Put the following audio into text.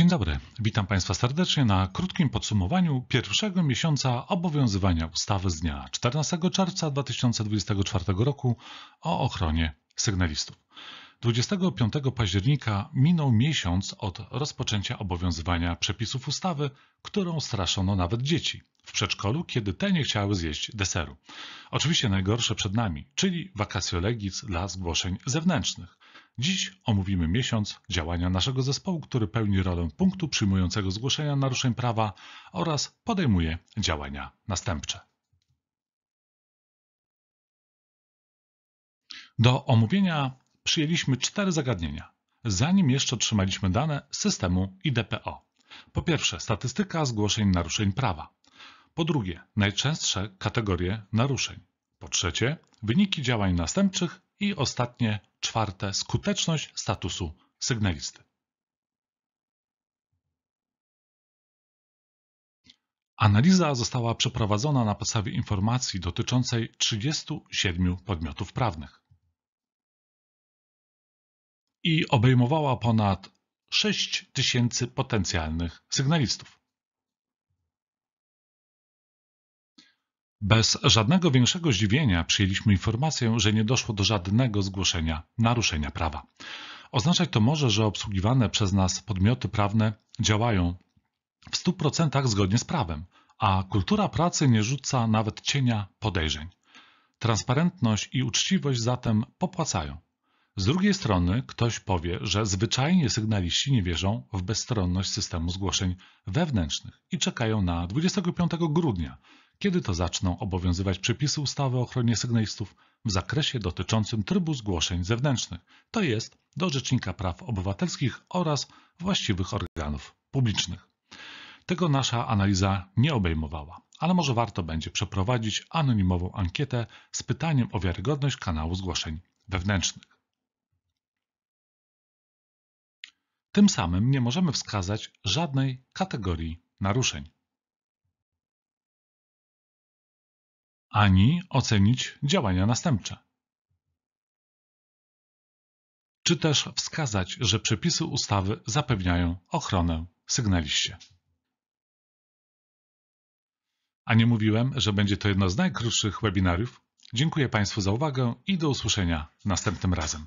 Dzień dobry, witam Państwa serdecznie na krótkim podsumowaniu pierwszego miesiąca obowiązywania ustawy z dnia 14 czerwca 2024 roku o ochronie sygnalistów. 25 października minął miesiąc od rozpoczęcia obowiązywania przepisów ustawy, którą straszono nawet dzieci w przedszkolu, kiedy te nie chciały zjeść deseru. Oczywiście najgorsze przed nami, czyli wakacjolegic dla zgłoszeń zewnętrznych – Dziś omówimy miesiąc działania naszego zespołu, który pełni rolę punktu przyjmującego zgłoszenia naruszeń prawa oraz podejmuje działania następcze. Do omówienia przyjęliśmy cztery zagadnienia, zanim jeszcze otrzymaliśmy dane z systemu IDPO. Po pierwsze, statystyka zgłoszeń naruszeń prawa. Po drugie, najczęstsze kategorie naruszeń. Po trzecie, wyniki działań następczych i ostatnie, czwarte, skuteczność statusu sygnalisty. Analiza została przeprowadzona na podstawie informacji dotyczącej 37 podmiotów prawnych i obejmowała ponad 6 tysięcy potencjalnych sygnalistów. Bez żadnego większego zdziwienia przyjęliśmy informację, że nie doszło do żadnego zgłoszenia naruszenia prawa. Oznaczać to może, że obsługiwane przez nas podmioty prawne działają w 100% zgodnie z prawem, a kultura pracy nie rzuca nawet cienia podejrzeń. Transparentność i uczciwość zatem popłacają. Z drugiej strony ktoś powie, że zwyczajnie sygnaliści nie wierzą w bezstronność systemu zgłoszeń wewnętrznych i czekają na 25 grudnia, kiedy to zaczną obowiązywać przepisy ustawy o ochronie sygnalistów w zakresie dotyczącym trybu zgłoszeń zewnętrznych, to jest do Rzecznika Praw Obywatelskich oraz właściwych organów publicznych. Tego nasza analiza nie obejmowała, ale może warto będzie przeprowadzić anonimową ankietę z pytaniem o wiarygodność kanału zgłoszeń wewnętrznych. Tym samym nie możemy wskazać żadnej kategorii naruszeń. ani ocenić działania następcze. Czy też wskazać, że przepisy ustawy zapewniają ochronę sygnaliście. A nie mówiłem, że będzie to jedno z najkrótszych webinariów? Dziękuję Państwu za uwagę i do usłyszenia następnym razem.